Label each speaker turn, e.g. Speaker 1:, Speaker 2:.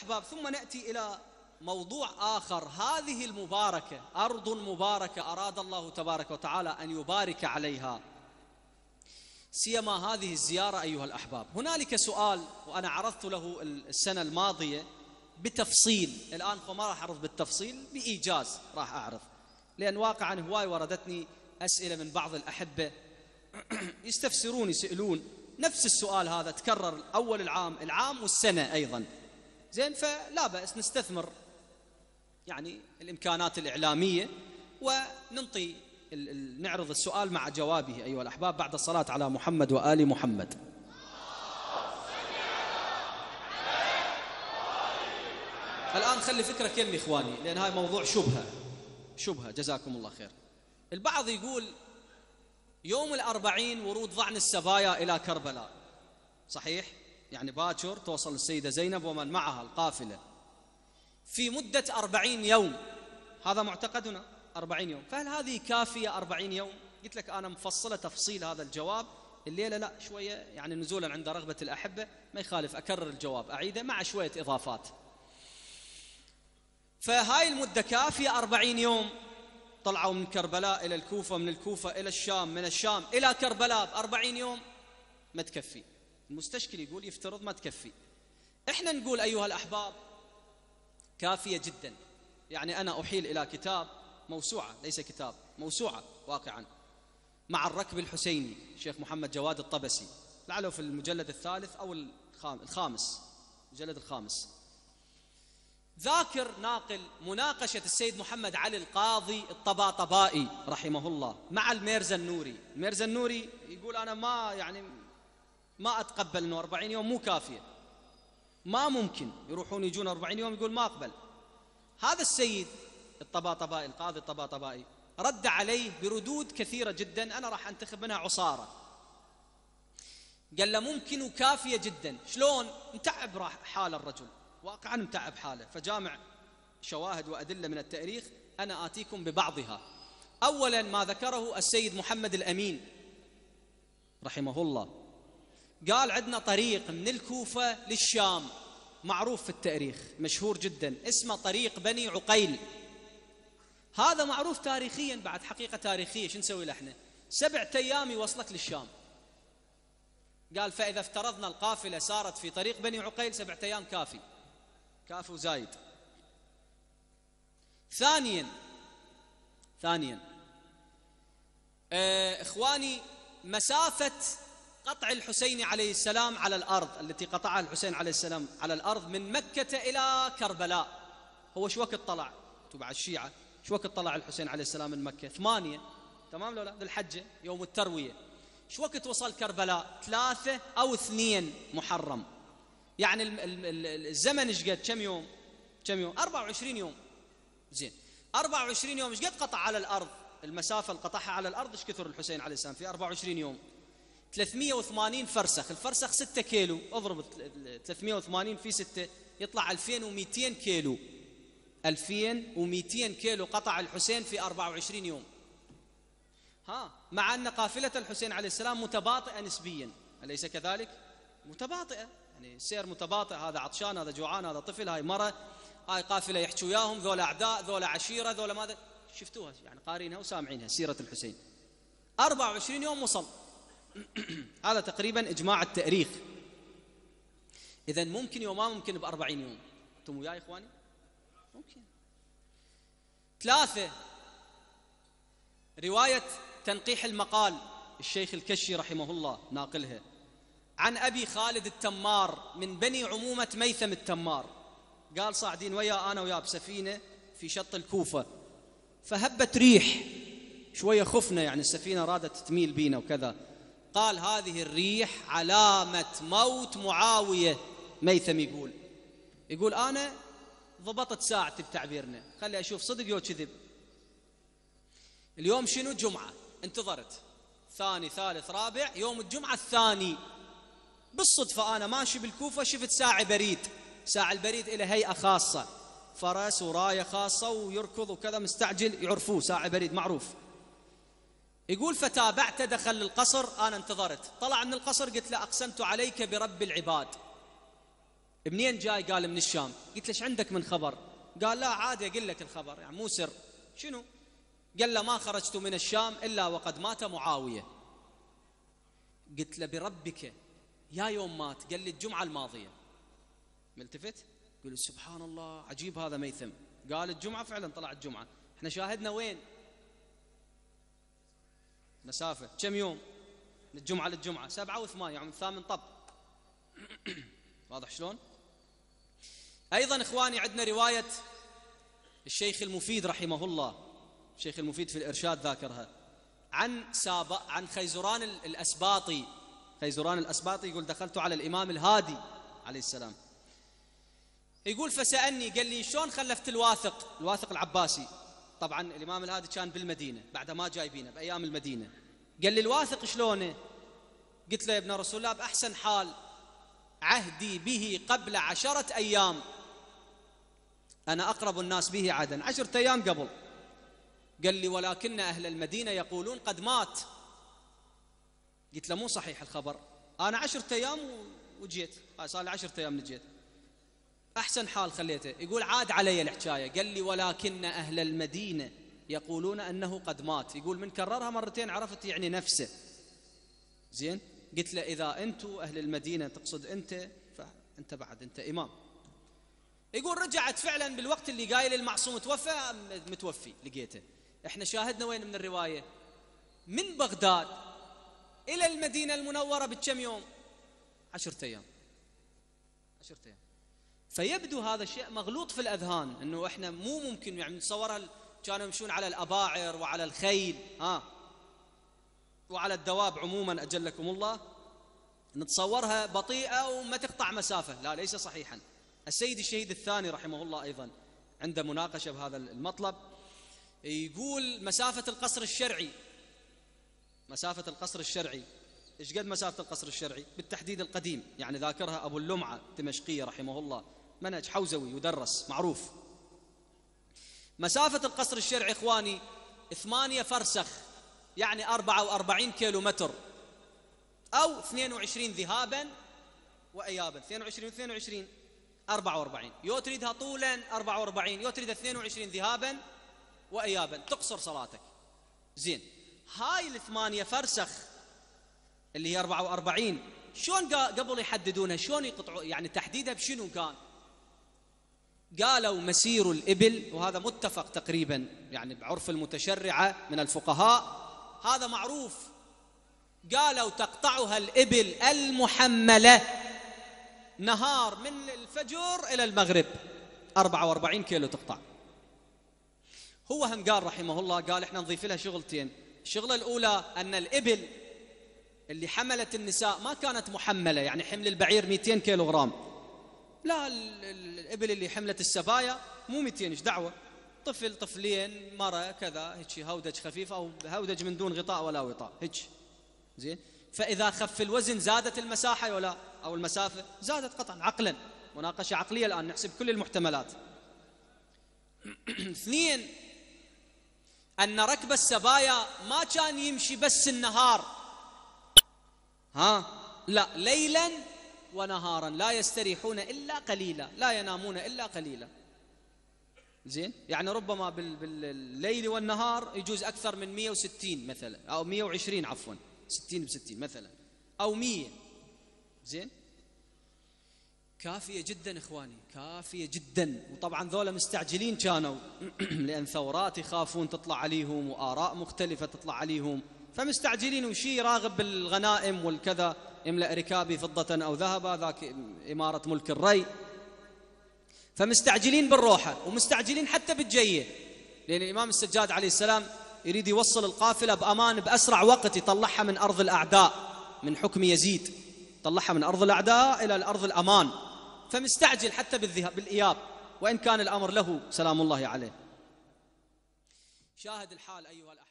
Speaker 1: أحباب ثم نأتي إلى موضوع آخر هذه المباركة أرض مباركة أراد الله تبارك وتعالى أن يبارك عليها سيما هذه الزيارة أيها الأحباب هنالك سؤال وأنا عرضت له السنة الماضية بتفصيل الآن فما راح أعرض بالتفصيل بإيجاز راح أعرض لأن واقعا هواي وردتني أسئلة من بعض الأحبة يستفسرون يسألون نفس السؤال هذا تكرر أول العام العام والسنة أيضا زين فلا بأس نستثمر يعني الإمكانات الإعلامية وننطي نعرض السؤال مع جوابه أيها الأحباب بعد الصلاة على محمد وآل محمد الآن خلي فكرة يلي إخواني لأن هاي موضوع شبهة شبهة جزاكم الله خير البعض يقول يوم الأربعين ورود ضعن السبايا إلى كربلاء صحيح؟ يعني باكر توصل السيدة زينب ومن معها القافلة في مدة أربعين يوم هذا معتقدنا أربعين يوم فهل هذه كافية أربعين يوم قلت لك أنا مفصلة تفصيل هذا الجواب الليلة لا شوية يعني نزولا عند رغبة الأحبة ما يخالف أكرر الجواب أعيده مع شوية إضافات فهاي المدة كافية أربعين يوم طلعوا من كربلاء إلى الكوفة من الكوفة إلى الشام من الشام إلى كربلاء أربعين يوم ما تكفي المستشكل يقول يفترض ما تكفي احنا نقول أيها الأحباب كافية جدا يعني أنا أحيل إلى كتاب موسوعة ليس كتاب موسوعة واقعا مع الركب الحسيني شيخ محمد جواد الطبسي لعله في المجلد الثالث أو الخامس المجلد الخامس ذاكر ناقل مناقشة السيد محمد علي القاضي الطباطبائي رحمه الله مع الميرزا النوري الميرزا النوري يقول أنا ما يعني ما أتقبل أنه 40 يوم مو كافية ما ممكن يروحون يجون 40 يوم يقول ما أقبل هذا السيد الطباطبائي القاضي الطباطبائي رد عليه بردود كثيرة جدا أنا راح أنتخب منها عصارة قال له ممكن وكافية جدا شلون متعب حال الرجل واقعا متعب حاله فجامع شواهد وأدلة من التاريخ أنا آتيكم ببعضها أولا ما ذكره السيد محمد الأمين رحمه الله قال عندنا طريق من الكوفة للشام معروف في التاريخ مشهور جدا اسمه طريق بني عقيل هذا معروف تاريخيا بعد حقيقة تاريخية شو نسوي احنا سبعة أيام يوصلك للشام قال فإذا افترضنا القافلة سارت في طريق بني عقيل سبعة أيام كافي كافي وزايد ثانيا ثانيا آه، اخواني مسافه قطع الحسين عليه السلام على الأرض التي قطعها الحسين عليه السلام على الأرض من مكة إلى كربلاء هو شو وقت طلع تبع الشيعة شو وقت طلع الحسين عليه السلام من مكة ثمانية تمام لو لا ذو الحجة يوم التروية شو وقت وصل كربلاء ثلاثة أو اثنين محرم يعني الزمن ايش قد كم يوم كم يوم 24 يوم زين 24 يوم ايش قد قطع على الأرض المسافة اللي قطعها على الأرض ايش كثر الحسين عليه السلام في 24 يوم 380 فرسخ الفرسخ 6 كيلو اضرب 380 في 6 يطلع 2200 كيلو 2200 كيلو قطع الحسين في 24 يوم ها مع أن قافلة الحسين عليه السلام متباطئة نسبيا أليس كذلك؟ متباطئة يعني سير متباطئ هذا عطشان هذا جوعان هذا طفل هاي مرة هاي قافلة يحكوا وياهم ذولا أعداء ذولا عشيرة ذولا ماذا شفتوها يعني قارينها وسامعينها سيرة الحسين 24 يوم وصل هذا تقريبا إجماع التأريخ إذا ممكن يوم ما ممكن 40 يوم أنتم وياي إخواني ممكن ثلاثة رواية تنقيح المقال الشيخ الكشي رحمه الله ناقلها عن أبي خالد التمار من بني عمومة ميثم التمار قال صاعدين ويا أنا ويا بسفينة في شط الكوفة فهبت ريح شوية خفنا يعني السفينة رادت تميل بينا وكذا قال هذه الريح علامة موت معاوية ميثم يقول يقول أنا ضبطت ساعتي بتعبيرنا خلي أشوف صدق يو كذب اليوم شنو جمعة انتظرت ثاني ثالث رابع يوم الجمعة الثاني بالصدفة أنا ماشي بالكوفة شفت ساعة بريد ساعة البريد إلى هيئة خاصة فرس وراية خاصة ويركض وكذا مستعجل يعرفوه ساعة بريد معروف يقول فتابعت دخل القصر أنا انتظرت طلع من القصر قلت له أقسمت عليك برب العباد منين جاي قال من الشام قلت له ايش عندك من خبر قال لا عادي أقول لك الخبر يعني مو سر شنو قال له ما خرجت من الشام إلا وقد مات معاوية قلت له بربك يا يوم مات قال لي الجمعة الماضية ملتفت قلت سبحان الله عجيب هذا ميثم قال الجمعة فعلا طلع الجمعة احنا شاهدنا وين مسافة كم يوم من الجمعة للجمعة سبعة وثمانية يوم يعني الثامن طب واضح شلون أيضا إخواني عندنا رواية الشيخ المفيد رحمه الله الشيخ المفيد في الإرشاد ذاكرها عن سابق عن خيزران الأسباطي خيزران الأسباطي يقول دخلت على الإمام الهادي عليه السلام يقول فسألني قال لي شلون خلفت الواثق الواثق العباسي طبعا الإمام الهادي كان بالمدينة بعد ما جايبينه بأيام المدينة قال لي الواثق شلونه قلت له يا ابن رسول الله بأحسن حال عهدي به قبل عشرة أيام أنا أقرب الناس به عادا عشرة أيام قبل قال لي ولكن أهل المدينة يقولون قد مات قلت له مو صحيح الخبر أنا عشرة أيام وجيت صار لي عشرة أيام جيت أحسن حال خليته يقول عاد علي الحكاية قال لي ولكن أهل المدينة يقولون أنه قد مات يقول من كررها مرتين عرفت يعني نفسه زين قلت له إذا أنتوا أهل المدينة تقصد أنت فأنت بعد أنت إمام يقول رجعت فعلا بالوقت اللي قايل المعصوم توفى متوفي لقيته احنا شاهدنا وين من الرواية من بغداد إلى المدينة المنورة بكم يوم عشرة أيام عشرة أيام فيبدو هذا الشيء مغلوط في الأذهان أنه إحنا مو ممكن يعني نتصورها كانوا يمشون على الأباعر وعلى الخيل ها وعلى الدواب عموما أجلكم الله نتصورها بطيئة وما تقطع مسافة لا ليس صحيحا السيد الشهيد الثاني رحمه الله أيضا عنده مناقشة بهذا المطلب يقول مسافة القصر الشرعي مسافة القصر الشرعي ايش قد مسافة القصر الشرعي بالتحديد القديم يعني ذاكرها أبو اللمعة الدمشقية رحمه الله منهج حوزوي يدرس معروف مسافة القصر الشرعي إخواني ثمانية فرسخ يعني أربعة وأربعين كيلو متر أو 22 ذهابا وإيابا 22 و 22 44 يو تريدها طولا 44 يو تريدها 22 ذهابا وإيابا تقصر صلاتك زين هاي الثمانية فرسخ اللي هي 44 شلون قبل يحددونها شلون يقطعوا يعني تحديدها بشنو كان قالوا مسير الإبل وهذا متفق تقريبا يعني بعرف المتشرعة من الفقهاء هذا معروف قالوا تقطعها الإبل المحملة نهار من الفجر إلى المغرب 44 كيلو تقطع هو هم قال رحمه الله قال احنا نضيف لها شغلتين الشغلة الأولى أن الإبل اللي حملت النساء ما كانت محملة يعني حمل البعير 200 كيلو غرام لا الابل اللي حملت السبايا مو 200 ايش دعوه طفل طفلين مره كذا هيك هودج خفيف او هودج من دون غطاء ولا وطاء هيك زين فاذا خف الوزن زادت المساحه ولا او المسافه زادت قطعا عقلا مناقشه عقليه الان نحسب كل المحتملات اثنين ان ركب السبايا ما كان يمشي بس النهار ها لا ليلا ونهارا لا يستريحون إلا قليلا لا ينامون إلا قليلا زين يعني ربما بالليل والنهار يجوز أكثر من 160 مثلا أو 120 عفوا 60 ب 60 مثلا أو 100 زين كافية جدا إخواني كافية جدا وطبعا ذولا مستعجلين كانوا لأن ثورات يخافون تطلع عليهم وآراء مختلفة تطلع عليهم فمستعجلين وشي راغب بالغنائم والكذا املأ ركابي فضة أو ذهبا ذاك إمارة ملك الري فمستعجلين بالروحة ومستعجلين حتى بالجية لأن الإمام السجاد عليه السلام يريد يوصل القافلة بأمان بأسرع وقت يطلعها من أرض الأعداء من حكم يزيد طلعها من أرض الأعداء إلى الأرض الأمان فمستعجل حتى بالذهاب بالإياب وإن كان الأمر له سلام الله عليه شاهد الحال أيها الأحباب